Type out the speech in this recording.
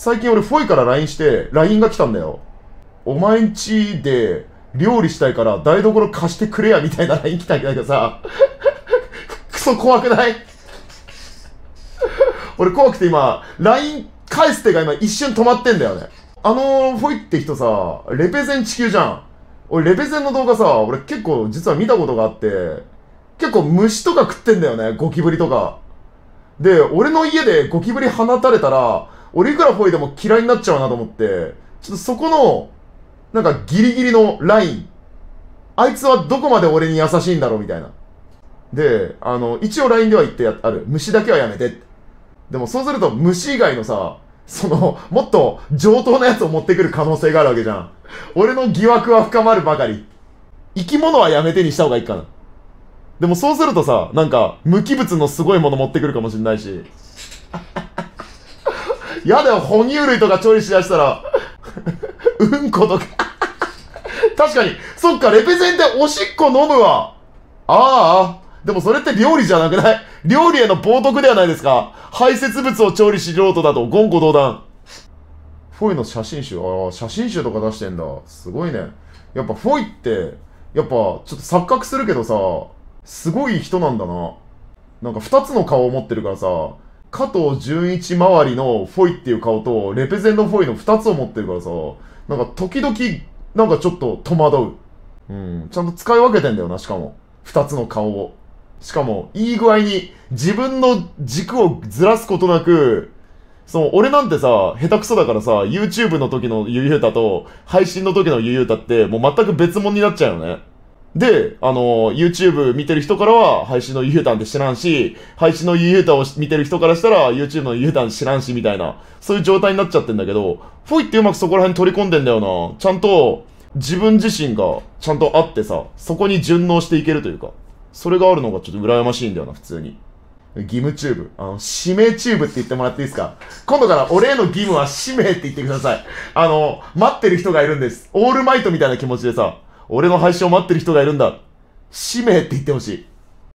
最近俺フォイから LINE して、LINE が来たんだよ。お前んちで料理したいから台所貸してくれやみたいな LINE 来たんだけどさ、クソ怖くない 俺怖くて今、LINE 返す手が今一瞬止まってんだよね。あのフォイって人さ、レペゼン地球じゃん。俺、レペゼンの動画さ、俺結構実は見たことがあって、結構虫とか食ってんだよね、ゴキブリとか。で、俺の家でゴキブリ放たれたら、俺いくら吠いでも嫌いになっちゃうなと思って、ちょっとそこの、なんかギリギリのライン。あいつはどこまで俺に優しいんだろうみたいな。で、あの、一応 LINE では言ってやある。虫だけはやめてって。でもそうすると虫以外のさ、その、もっと上等なやつを持ってくる可能性があるわけじゃん。俺の疑惑は深まるばかり。生き物はやめてにした方がいいかな。でもそうするとさ、なんか、無機物のすごいもの持ってくるかもしんないし。やだよ、哺乳類とか調理しだしたら。うんことか。確かに。そっか、レペゼンでおしっこ飲むわ。ああ。でもそれって料理じゃなくない料理への冒涜ではないですか排泄物を調理しようとだと言語道断。フォイの写真集、ああ、写真集とか出してんだ。すごいね。やっぱフォイって、やっぱちょっと錯覚するけどさ、すごい人なんだな。なんか二つの顔を持ってるからさ、加藤純一周りのフォイっていう顔と、レペゼンのフォイの2つを持ってるからさ、なんか時々、なんかちょっと戸惑う。うん、ちゃんと使い分けてんだよな、しかも。2つの顔を。しかも、いい具合に自分の軸をずらすことなく、その、俺なんてさ、下手くそだからさ、YouTube の時のゆゆうたと、配信の時のゆゆうたって、もう全く別物になっちゃうよね。で、あのー、YouTube 見てる人からは、配信の U ターンって知らんし、配信の U ターンを見てる人からしたら、YouTube の U ターン知らんし、みたいな、そういう状態になっちゃってんだけど、フォイってうまくそこら辺取り込んでんだよな。ちゃんと、自分自身がちゃんとあってさ、そこに順応していけるというか、それがあるのがちょっと羨ましいんだよな、普通に。義務チューブ。あの、指名チューブって言ってもらっていいですか今度から俺への義務は使命って言ってください。あの、待ってる人がいるんです。オールマイトみたいな気持ちでさ、俺の配信を待ってる人がいるんだ。使命って言ってほしい。